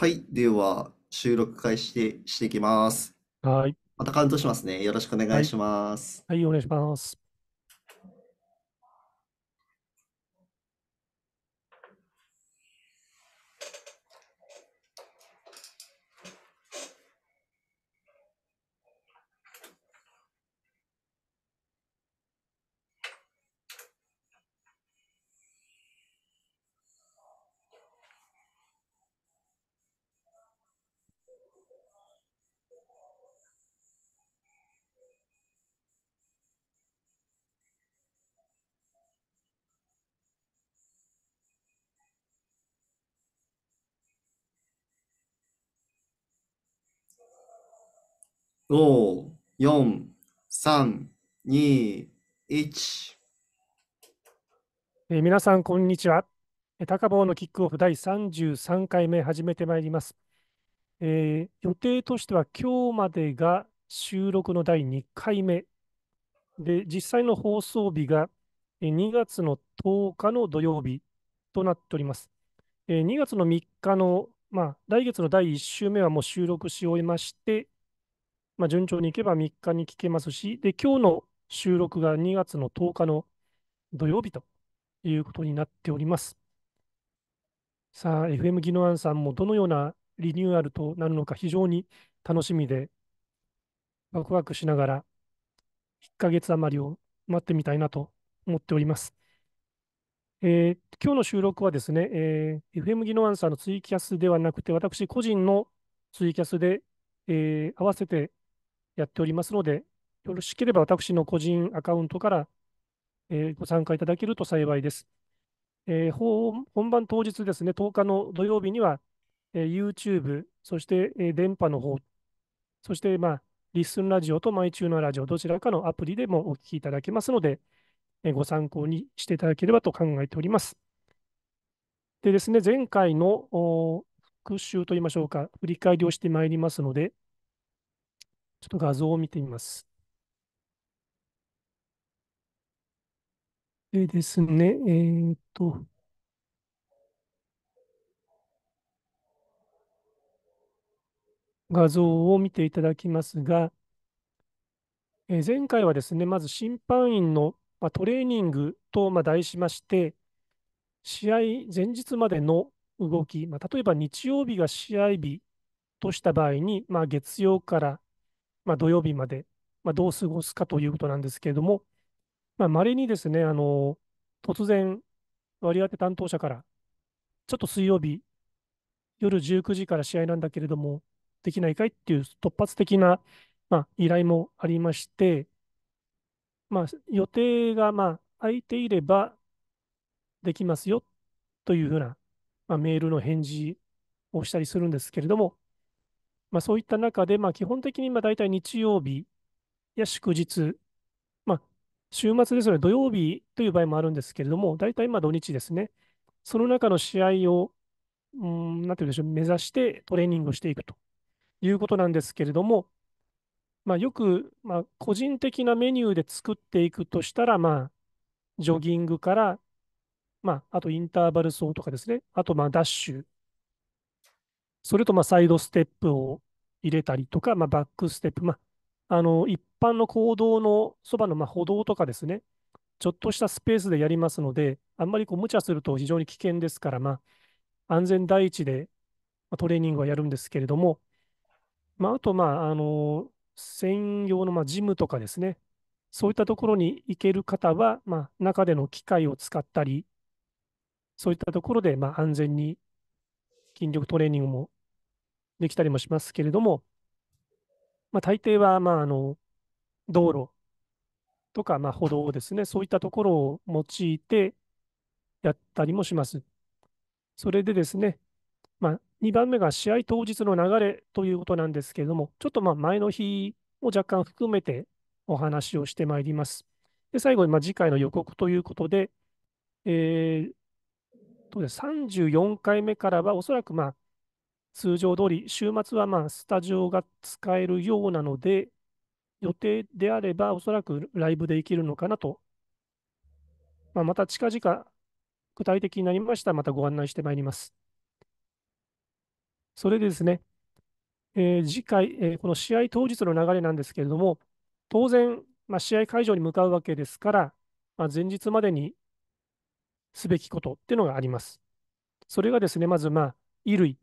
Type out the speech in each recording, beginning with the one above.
はい。では、収録開始して、いきます。はい。またカウントしますね。よろしくお願いい。します。はい、お願いします。五、四、三、二、一。え皆さん、こんにちは。え、高坊のキックオフ第三十三回目始めてまいります、えー、予定としては今日までが収録の第二回目で、実際の放送日がえ、二月の十日の土曜日となっております。えー、2月の三日の、まあ、来月の第一週目はもう収録し終えまして、まあ、順調にいけば3日に聞けますし、で、今日の収録が2月の10日の土曜日ということになっております。さあ、FM 技能ンさんもどのようなリニューアルとなるのか非常に楽しみで、ワクワクしながら、1ヶ月余りを待ってみたいなと思っております。えー、今日の収録はですね、えー、FM 技能アンさんのツイキャスではなくて、私個人のツイキャスで、えー、合わせてやっておりますので、よろしければ私の個人アカウントから、えご参加いただけると幸いです。え本番当日ですね、10日の土曜日には、え YouTube、そして、え電波の方、そして、まあ、リスンラジオとマイチューナーラジオ、どちらかのアプリでもお聞きいただけますので、えご参考にしていただければと考えております。でですね、前回の復習といいましょうか、振り返りをしてまいりますので、ちょっと画像を見てみます。でですね、えー、っと。画像を見ていただきますが、えー、前回はですね、まず審判員の、まあ、トレーニングと、まあ、題しまして、試合前日までの動き、まあ、例えば日曜日が試合日とした場合に、まあ、月曜からまあ、土曜日まで、まあ、どう過ごすかということなんですけれども、まれ、にですね、あの突然、割り当て担当者から、ちょっと水曜日、夜19時から試合なんだけれども、できないかいっていう突発的な、まあ、依頼もありまして、まあ、予定が、まあ、空いていればできますよというふうな、まあ、メールの返事をしたりするんですけれども、まあ、そういった中で、まあ、基本的にまあ大体日曜日や祝日、まあ、週末ですので土曜日という場合もあるんですけれども、大体まあ土日ですね、その中の試合を、うん、なんていうんでしょう、目指してトレーニングをしていくということなんですけれども、まあ、よく、まあ、個人的なメニューで作っていくとしたら、まあ、ジョギングから、まあ、あとインターバル走とかですね、あとまあダッシュ、それとまあサイドステップを入れたりとか、まあ、バックステップ、まあ、あの一般の行動のそばのまあ歩道とかですね、ちょっとしたスペースでやりますので、あんまりこう無茶すると非常に危険ですから、まあ、安全第一でトレーニングはやるんですけれども、まあ、あと、まあ、あの専用のまあジムとかですね、そういったところに行ける方は、まあ、中での機械を使ったり、そういったところでまあ安全に筋力トレーニングもできたりもしますけれども、まあ、大抵は、まあ、あの道路とか、まあ、歩道ですね、そういったところを用いてやったりもします。それでですね、まあ、2番目が試合当日の流れということなんですけれども、ちょっとまあ前の日も若干含めてお話をしてまいります。で最後にまあ次回の予告ということで、えー、34回目からはおそらくまあ通常通り、週末はまあスタジオが使えるようなので、予定であれば、おそらくライブで行けるのかなと。まあ、また近々、具体的になりましたら、またご案内してまいります。それでですね、えー、次回、えー、この試合当日の流れなんですけれども、当然、まあ、試合会場に向かうわけですから、まあ、前日までにすべきことっていうのがあります。それがですね、まず、まあ、衣類、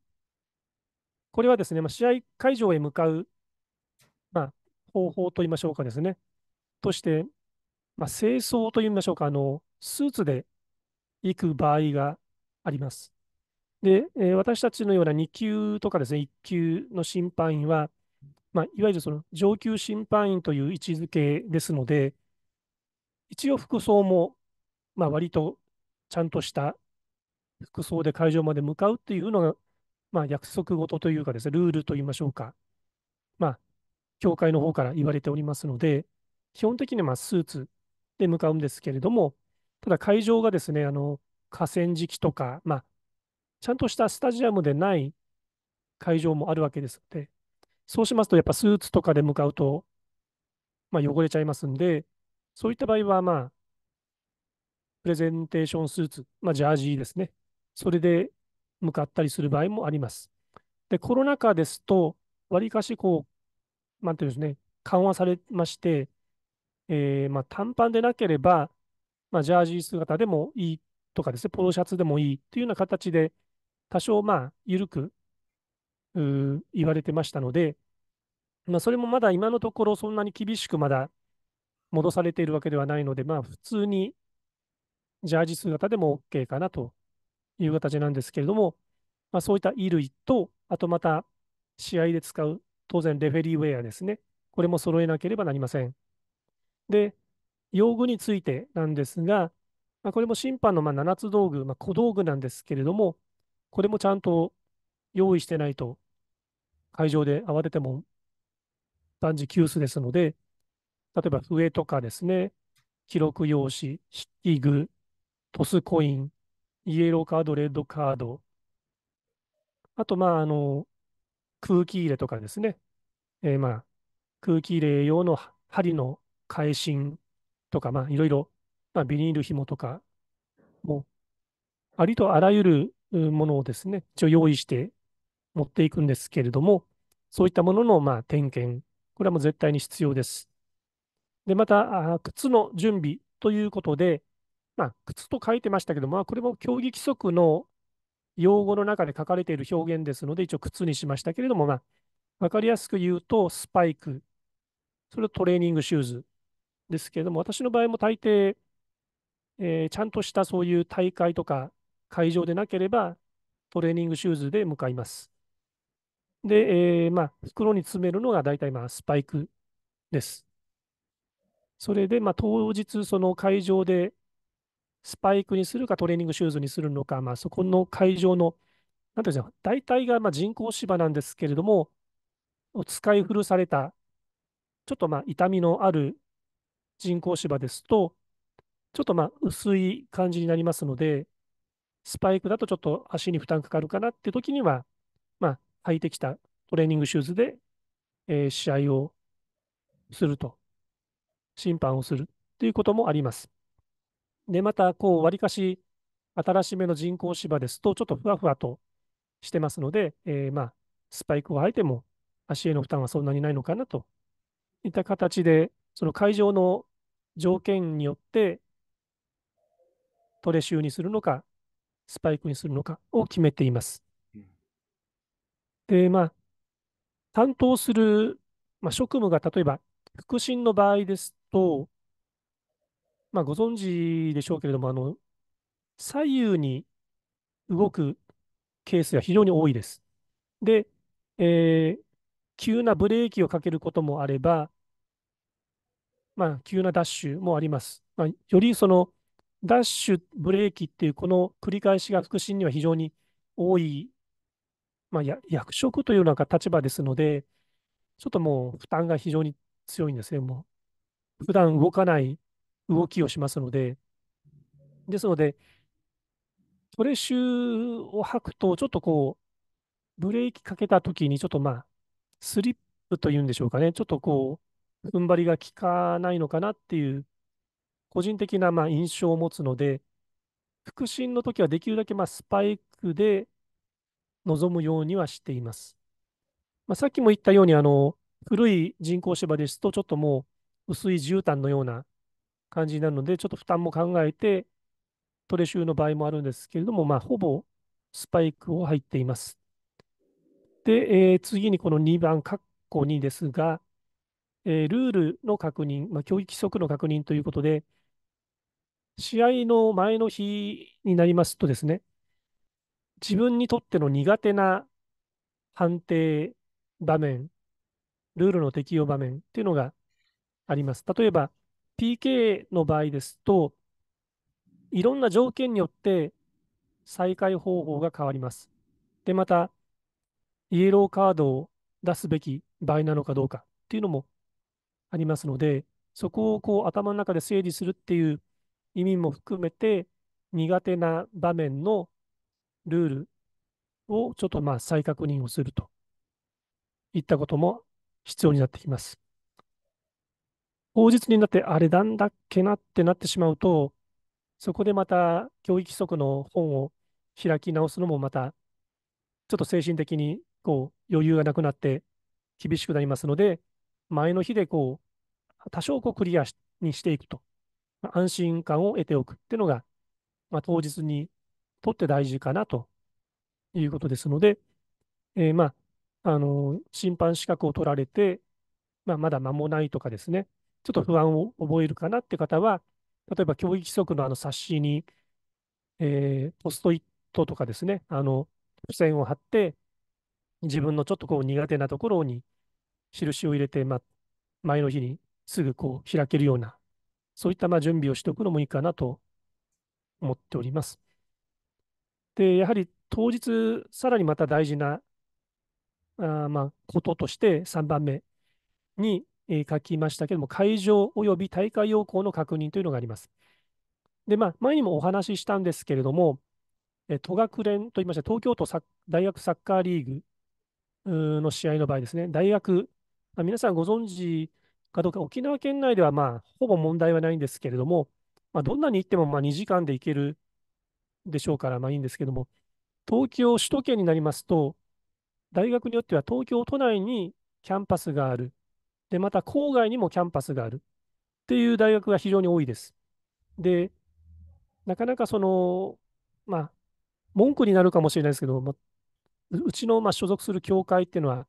これはですね、まあ、試合会場へ向かう、まあ、方法といいましょうかですね、として、まあ、清掃といいましょうか、あのスーツで行く場合があります。で、えー、私たちのような2級とかですね、1級の審判員は、まあ、いわゆるその上級審判員という位置づけですので、一応服装も、まあ、割とちゃんとした服装で会場まで向かうっていうのがまあ、約束事というかですね、ルールといいましょうか、まあ、教会の方から言われておりますので、基本的にはスーツで向かうんですけれども、ただ会場がですね、あの河川敷とか、まあ、ちゃんとしたスタジアムでない会場もあるわけですので、そうしますと、やっぱスーツとかで向かうと、まあ、汚れちゃいますんで、そういった場合は、まあ、プレゼンテーションスーツ、まあ、ジャージーですね。それで向かったりする場合もあります。で、コロナ禍ですと、わりかしこう、なんていうんですね、緩和されまして、えー、まあ、短パンでなければ、まあ、ジャージ姿でもいいとかですね、ポロシャツでもいいというような形で、多少、まあ、緩く言われてましたので、まあ、それもまだ今のところそんなに厳しくまだ戻されているわけではないので、まあ、普通にジャージ姿でも OK かなという形なんですけれども、まあ、そういった衣類と、あとまた試合で使う、当然レフェリーウェアですね。これも揃えなければなりません。で、用具についてなんですが、まあ、これも審判のま7つ道具、まあ、小道具なんですけれども、これもちゃんと用意してないと、会場で慌てても断じ急須ですので、例えば笛とかですね、記録用紙、筆記具、トスコイン、イエローカード、レッドカード、あと、まあ、あの、空気入れとかですね、えー、まあ、空気入れ用の針の返しとか、まあ、いろいろ、まあ、ビニール紐とか、もう、ありとあらゆるものをですね、一応用意して持っていくんですけれども、そういったものの、まあ、点検、これはもう絶対に必要です。で、また、靴の準備ということで、まあ、靴と書いてましたけど、まあ、これも競技規則の用語の中で書かれている表現ですので、一応靴にしましたけれども、まあ、わかりやすく言うと、スパイク、それをトレーニングシューズですけれども、私の場合も大抵、えー、ちゃんとしたそういう大会とか会場でなければ、トレーニングシューズで向かいます。で、えー、まあ、袋に詰めるのが大体、まあ、スパイクです。それで、まあ、当日、その会場でスパイクにするかトレーニングシューズにするのか、まあ、そこの会場の、なんていうんですか、大体がまあ人工芝なんですけれども、使い古された、ちょっとまあ痛みのある人工芝ですと、ちょっとまあ薄い感じになりますので、スパイクだとちょっと足に負担かかるかなって時には、まあ、履いてきたトレーニングシューズで、えー、試合をすると、審判をするということもあります。で、また、こう、わりかし新しめの人工芝ですと、ちょっとふわふわとしてますので、えー、まあ、スパイクを履いても足への負担はそんなにないのかなといった形で、その会場の条件によって、トレシューにするのか、スパイクにするのかを決めています。で、まあ、担当する、まあ、職務が例えば、副審の場合ですと、まあ、ご存知でしょうけれども、あの、左右に動くケースが非常に多いです。で、えー、急なブレーキをかけることもあれば、まあ、急なダッシュもあります。まあ、よりそのダッシュ、ブレーキっていうこの繰り返しが腹心には非常に多い、まあ、役職というなんか立場ですので、ちょっともう負担が非常に強いんですね。もう普段動かない動きをしますので、ですので、トレッシュを吐くと、ちょっとこう、ブレーキかけたときに、ちょっとまあ、スリップというんでしょうかね、ちょっとこう、踏ん張りが効かないのかなっていう、個人的なまあ印象を持つので、腹心の時はできるだけまあスパイクで臨むようにはしています。まあ、さっきも言ったように、あの、古い人工芝ですと、ちょっともう薄い絨毯のような感じなので、ちょっと負担も考えて、トレシューの場合もあるんですけれども、まあ、ほぼスパイクを入っています。で、えー、次にこの2番、括弧2ですが、えー、ルールの確認、まあ、競技規則の確認ということで、試合の前の日になりますとですね、自分にとっての苦手な判定場面、ルールの適用場面っていうのがあります。例えば、PK の場合ですと、いろんな条件によって再開方法が変わります。で、また、イエローカードを出すべき場合なのかどうかっていうのもありますので、そこをこう頭の中で整理するっていう意味も含めて、苦手な場面のルールをちょっとまあ再確認をするといったことも必要になってきます。口実になって、あれなんだっけなってなってしまうと、そこでまた教育規則の本を開き直すのもまた、ちょっと精神的にこう余裕がなくなって厳しくなりますので、前の日でこう、多少こうクリアにしていくと、まあ、安心感を得ておくっていうのが、まあ、当日にとって大事かなということですので、えー、まあ、あの、審判資格を取られて、まあ、まだ間もないとかですね、ちょっと不安を覚えるかなって方は、例えば競技規則のあの冊子に、えー、ポストイットとかですね、あの、付箋を貼って、自分のちょっとこう苦手なところに印を入れて、ま、前の日にすぐこう開けるような、そういったま準備をしておくのもいいかなと思っております。で、やはり当日、さらにまた大事な、あまこととして3番目に、え書きましたけれども、会場及び大会要項の確認というのがあります。で、まあ、前にもお話ししたんですけれども、え都学連といいまして、東京都大学サッカーリーグの試合の場合ですね、大学、まあ、皆さんご存知かどうか、沖縄県内ではまあほぼ問題はないんですけれども、まあ、どんなに行ってもまあ2時間で行けるでしょうから、まあいいんですけども、東京、首都圏になりますと、大学によっては東京都内にキャンパスがある、で、また郊外にもキャンパスがあるっていう大学が非常に多いです。で、なかなかその、まあ、文句になるかもしれないですけど、ま、うちのまあ所属する教会っていうのは、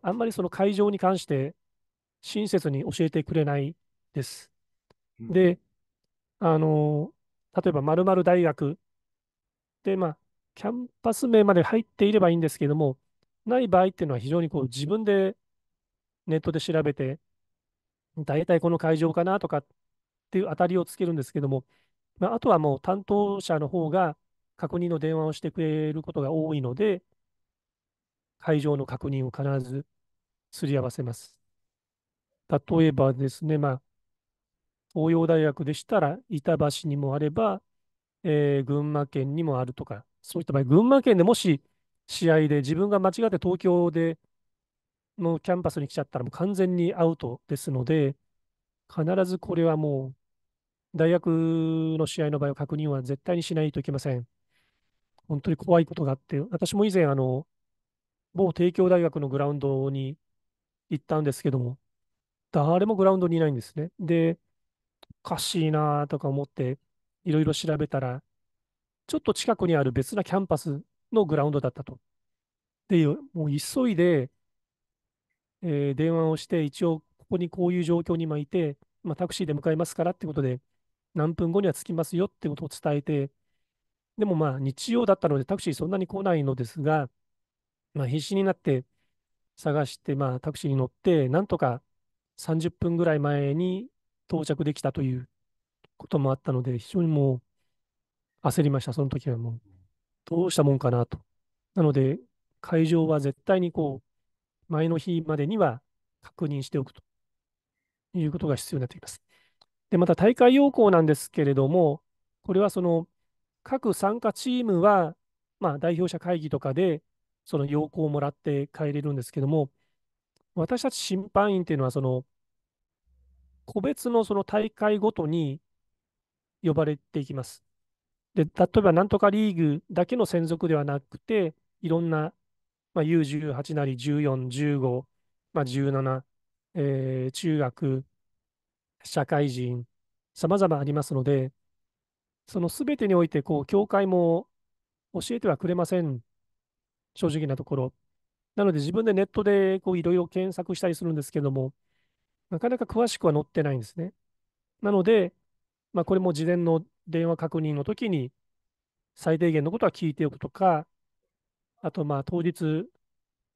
あんまりその会場に関して親切に教えてくれないです。で、あの、例えばまる大学で、まあ、キャンパス名まで入っていればいいんですけども、ない場合っていうのは非常にこう自分でネットで調べて、大体この会場かなとかっていう当たりをつけるんですけども、まあ、あとはもう担当者の方が確認の電話をしてくれることが多いので、会場の確認を必ずすり合わせます。例えばですね、まあ、東洋大学でしたら、板橋にもあれば、えー、群馬県にもあるとか、そういった場合、群馬県でもし試合で自分が間違って東京でのキャンパスに来ちゃったらもう完全にアウトですので、必ずこれはもう、大学の試合の場合は確認は絶対にしないといけません。本当に怖いことがあって、私も以前、あの、某帝京大学のグラウンドに行ったんですけども、誰もグラウンドにいないんですね。で、おかしいなとか思って、いろいろ調べたら、ちょっと近くにある別なキャンパスのグラウンドだったと。で、もう急いで、えー、電話をして、一応、ここにこういう状況に今いて、まあ、タクシーで向かいますからってことで、何分後には着きますよってことを伝えて、でもまあ、日曜だったので、タクシーそんなに来ないのですが、まあ、必死になって探して、まあ、タクシーに乗って、なんとか30分ぐらい前に到着できたということもあったので、非常にもう焦りました、その時はもう。どうしたもんかなと。なので、会場は絶対にこう、前の日までには確認しておくということが必要になってきます。で、また大会要項なんですけれども、これはその各参加チームは、まあ、代表者会議とかでその要項をもらって帰れるんですけども、私たち審判員っていうのは、その個別のその大会ごとに呼ばれていきます。で、例えばなんとかリーグだけの専属ではなくて、いろんなまあ、U18 なり14、15、まあ、17、えー、中学、社会人、さまざまありますので、そのすべてにおいて、こう、教会も教えてはくれません。正直なところ。なので、自分でネットでこういろいろ検索したりするんですけども、なかなか詳しくは載ってないんですね。なので、まあ、これも事前の電話確認の時に、最低限のことは聞いておくとか、あと、まあ、当日、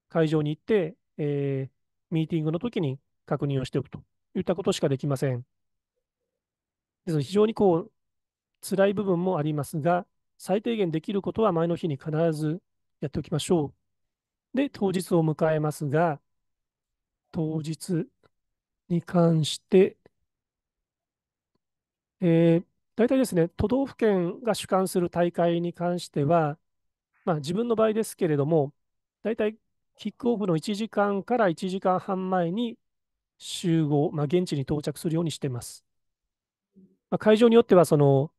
会場に行って、えー、ミーティングの時に確認をしておくといったことしかできません。ですので、非常にこう、辛い部分もありますが、最低限できることは前の日に必ずやっておきましょう。で、当日を迎えますが、当日に関して、えー、大体ですね、都道府県が主管する大会に関しては、まあ、自分の場合ですけれども、大体キックオフの1時間から1時間半前に集合、まあ、現地に到着するようにしています。まあ、会場によっては、その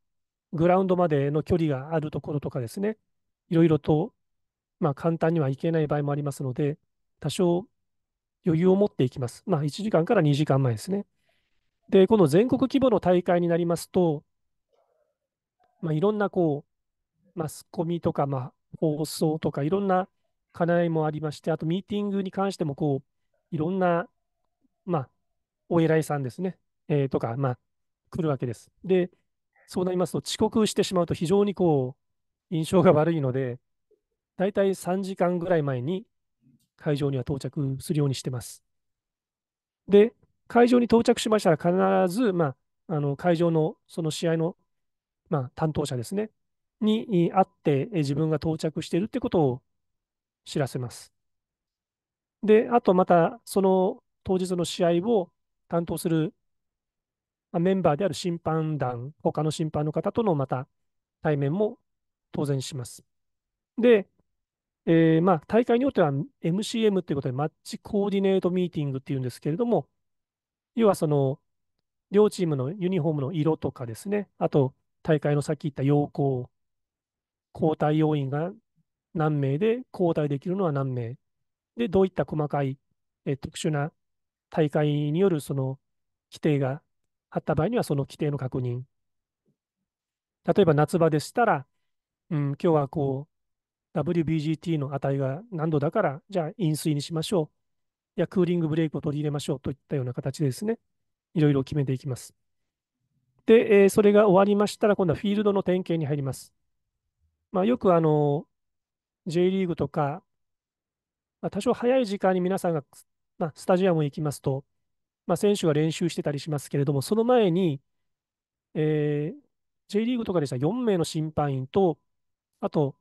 グラウンドまでの距離があるところとかですね、いろいろと、まあ、簡単には行けない場合もありますので、多少余裕を持っていきます。まあ、1時間から2時間前ですね。で、この全国規模の大会になりますと、まあ、いろんなこうマスコミとか、まあ、放送とかいろんな課題もありまして、あとミーティングに関してもこういろんな、まあ、お偉いさんですね、えー、とか、まあ、来るわけです。で、そうなりますと遅刻してしまうと非常にこう印象が悪いので、大体3時間ぐらい前に会場には到着するようにしてます。で、会場に到着しましたら必ず、まあ、あの会場のその試合の、まあ、担当者ですね、にあって、自分が到着しているということを知らせます。で、あとまた、その当日の試合を担当するメンバーである審判団、他の審判の方とのまた対面も当然します。で、えー、まあ大会によっては MCM ということで、マッチコーディネートミーティングっていうんですけれども、要はその、両チームのユニフォームの色とかですね、あと大会のさっき言った要項交代要員が何名で、交代できるのは何名。で、どういった細かい、え特殊な大会によるその規定があった場合には、その規定の確認。例えば夏場でしたら、うん、今日はこう、WBGT の値が何度だから、じゃあ飲水にしましょう。いや、クーリングブレイクを取り入れましょうといったような形でですね、いろいろ決めていきます。で、えそれが終わりましたら、今度はフィールドの点検に入ります。まあ、よくあの、J リーグとか、まあ、多少早い時間に皆さんが、まあ、スタジアムに行きますと、まあ、選手が練習してたりしますけれども、その前に、えー、J リーグとかでしたら4名の審判員と、あと、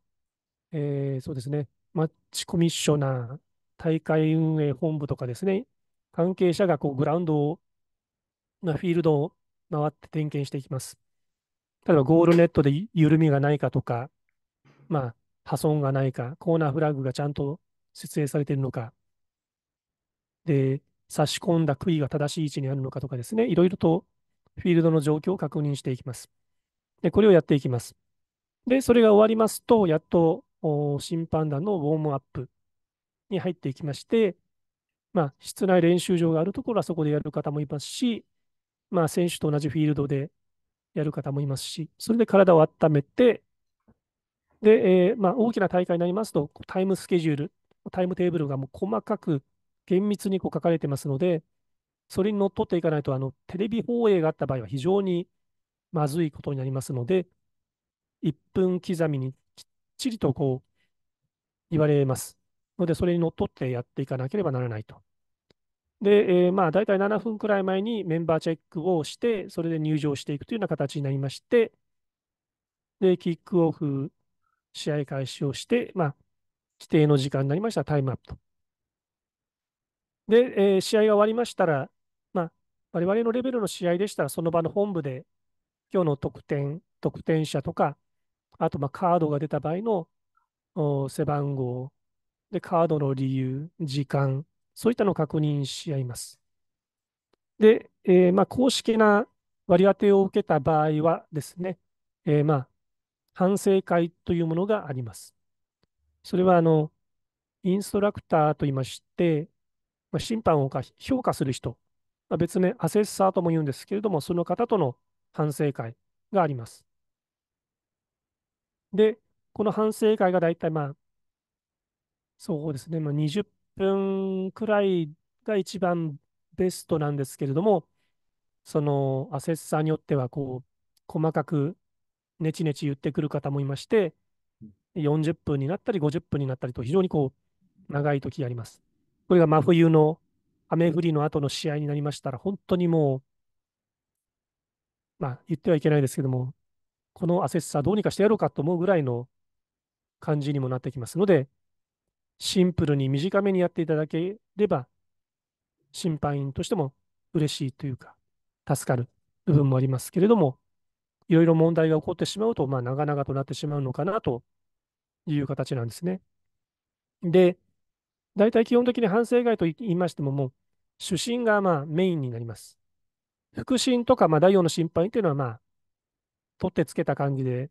えー、そうですね、マッチコミッショナー、大会運営本部とかですね、関係者がこうグラウンドを、まあ、フィールドを回って点検していきます。例えばゴールネットで緩みがないかとか、まあ、破損がないか、コーナーフラッグがちゃんと設営されているのか、で、差し込んだ杭が正しい位置にあるのかとかですね、いろいろとフィールドの状況を確認していきます。で、これをやっていきます。で、それが終わりますと、やっと審判団のウォームアップに入っていきまして、まあ、室内練習場があるところはそこでやる方もいますし、まあ、選手と同じフィールドでやる方もいますし、それで体を温めて、で、えー、まあ、大きな大会になりますと、タイムスケジュール、タイムテーブルがもう細かく厳密にこう書かれてますので、それにのっとっていかないと、あのテレビ放映があった場合は非常にまずいことになりますので、1分刻みにきっちりとこう言われます。ので、それにのっとってやっていかなければならないと。で、えー、まあ、大体7分くらい前にメンバーチェックをして、それで入場していくというような形になりまして、で、キックオフ試合開始をして、まあ、規定の時間になりましたタイムアップと。で、えー、試合が終わりましたら、まあ、我々のレベルの試合でしたら、その場の本部で、今日の得点、得点者とか、あとまあカードが出た場合の背番号、で、カードの理由、時間、そういったのを確認し合います。で、えー、まあ公式な割り当てを受けた場合はですね、えー、まあ反省会というものがあります。それはあのインストラクターといいまして、まあ、審判を評価する人、まあ、別名アセッサーとも言うんですけれども、その方との反省会があります。で、この反省会が大体まあ、そうですね、まあ、20分くらいが一番ベストなんですけれども、そのアセッサーによってはこう細かくネチネチ言ってくる方もいまして、40分になったり50分になったりと非常にこう長い時があります。これが真冬の雨降りの後の試合になりましたら、本当にもう、まあ言ってはいけないですけども、この焦さどうにかしてやろうかと思うぐらいの感じにもなってきますので、シンプルに短めにやっていただければ、審判員としても嬉しいというか、助かる部分もありますけれども、いろいろ問題が起こってしまうと、まあ、長々となってしまうのかなという形なんですね。で、大体基本的に反省外と言いましても、もう主審がまあメインになります。副審とかまあ第4の審判員というのは、まあ、取ってつけた感じで、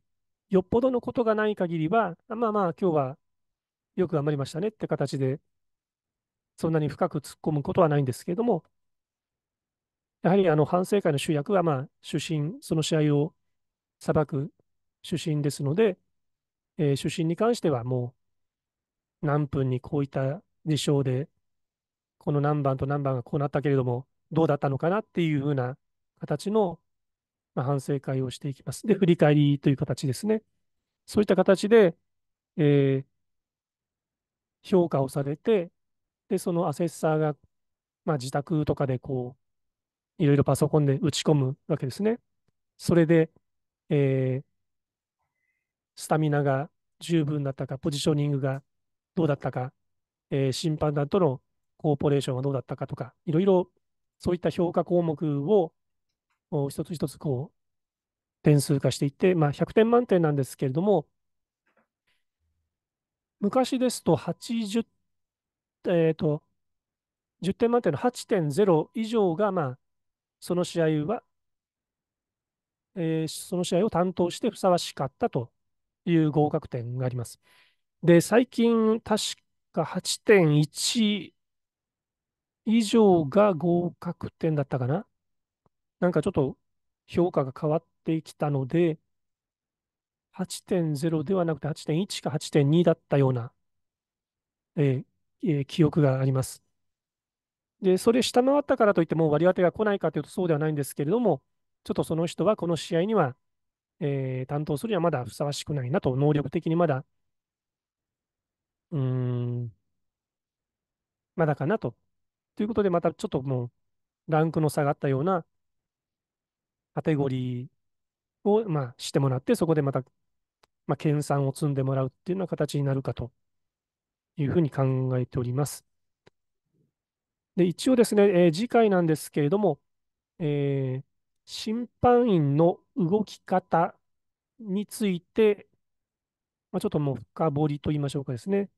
よっぽどのことがない限りは、まあまあ、今日はよく頑張りましたねって形で、そんなに深く突っ込むことはないんですけれども、やはりあの反省会の主役は、まあ、主審、その試合を裁く主審ですので、えー、主審に関してはもう何分にこういった事象で、この何番と何番がこうなったけれども、どうだったのかなっていうふうな形の、まあ、反省会をしていきます。で、振り返りという形ですね。そういった形で、えー、評価をされて、で、そのアセッサーが、まあ、自宅とかでこう、いろいろパソコンで打ち込むわけですね。それで、えー、スタミナが十分だったか、ポジショニングがどうだったか、えー、審判団とのコーポレーションはどうだったかとか、いろいろそういった評価項目を一つ一つこう点数化していって、まあ、100点満点なんですけれども、昔ですと80、えっ、ー、と、10点満点の8.0以上が、まあ、その試合はえー、その試合を担当してふさわしかったという合格点があります。で、最近、確か8.1以上が合格点だったかな。なんかちょっと評価が変わってきたので、8.0ではなくて8.1か8.2だったような、えー、えー、記憶があります。で、それ下回ったからといっても割り当てが来ないかというとそうではないんですけれども、ちょっとその人はこの試合には、えー、担当するにはまだふさわしくないなと、能力的にまだ、うーん、まだかなと。ということで、またちょっともう、ランクの下がったようなカテゴリーを、まあ、してもらって、そこでまた、まあ、研鑽を積んでもらうっていうような形になるかというふうに考えております。で、一応ですね、えー、次回なんですけれども、えー審判員の動き方について、まあ、ちょっともう深掘りと言いましょうかですね、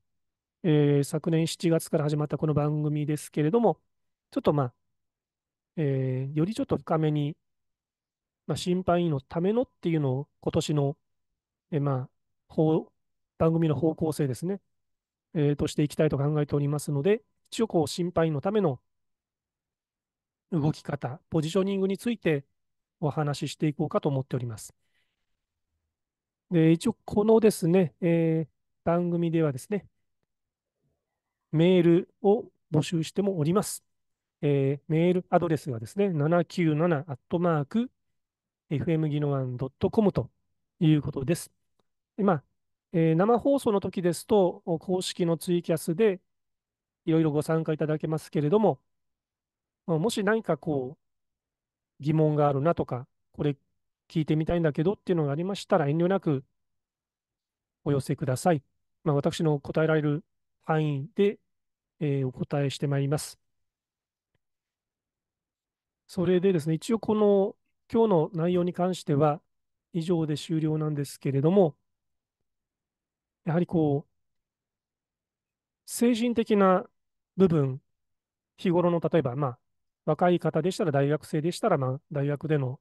えー、昨年7月から始まったこの番組ですけれども、ちょっとまあ、えー、よりちょっと深めに、まあ、審判員のためのっていうのを今年の、えー、まあ、番組の方向性ですね、えー、としていきたいと考えておりますので、一応こう審判員のための動き方、ポジショニングについて、お話ししていこうかと思っております。で一応、このですね、えー、番組ではですね、メールを募集してもおります。えー、メールアドレスはですね、797-fm g 技 o 案 .com ということです。でまあ、えー、生放送の時ですと、公式のツイキャスでいろいろご参加いただけますけれども、もし何かこう、疑問があるなとか、これ聞いてみたいんだけどっていうのがありましたら、遠慮なくお寄せください。まあ、私の答えられる範囲で、えー、お答えしてまいります。それでですね、一応この今日の内容に関しては以上で終了なんですけれども、やはりこう、精神的な部分、日頃の例えば、まあ、若い方でしたら、大学生でしたら、まあ、大学での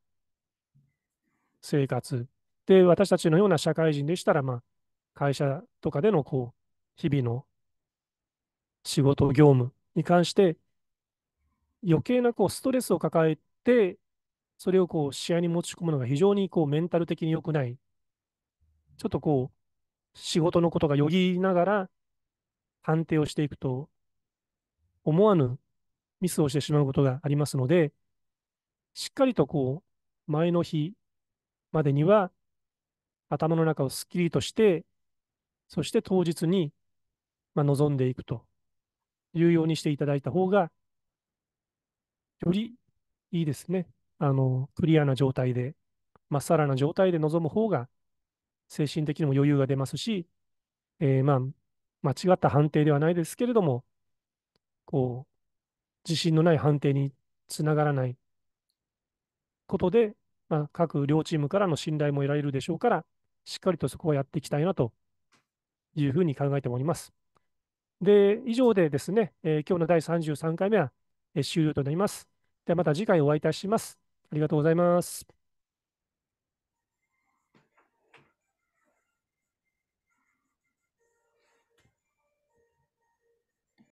生活。で、私たちのような社会人でしたら、まあ、会社とかでの、こう、日々の仕事、業務に関して、余計な、こう、ストレスを抱えて、それを、こう、試合に持ち込むのが非常に、こう、メンタル的に良くない。ちょっと、こう、仕事のことがよぎりながら、判定をしていくと、思わぬミスをしてしまうことがありますので、しっかりとこう、前の日までには、頭の中をすっきりとして、そして当日に、まあ、臨んでいくというようにしていただいた方が、よりいいですね。あの、クリアな状態で、まっさらな状態で臨む方が、精神的にも余裕が出ますし、えー、まあ、間違った判定ではないですけれども、こ自信のない判定につながらないことで、まあ、各両チームからの信頼も得られるでしょうから、しっかりとそこはやっていきたいなというふうに考えております。で、以上でですね、えー、今日の第33回目は、えー、終了となります。ではまた次回お会いいたします。ありがとうございます。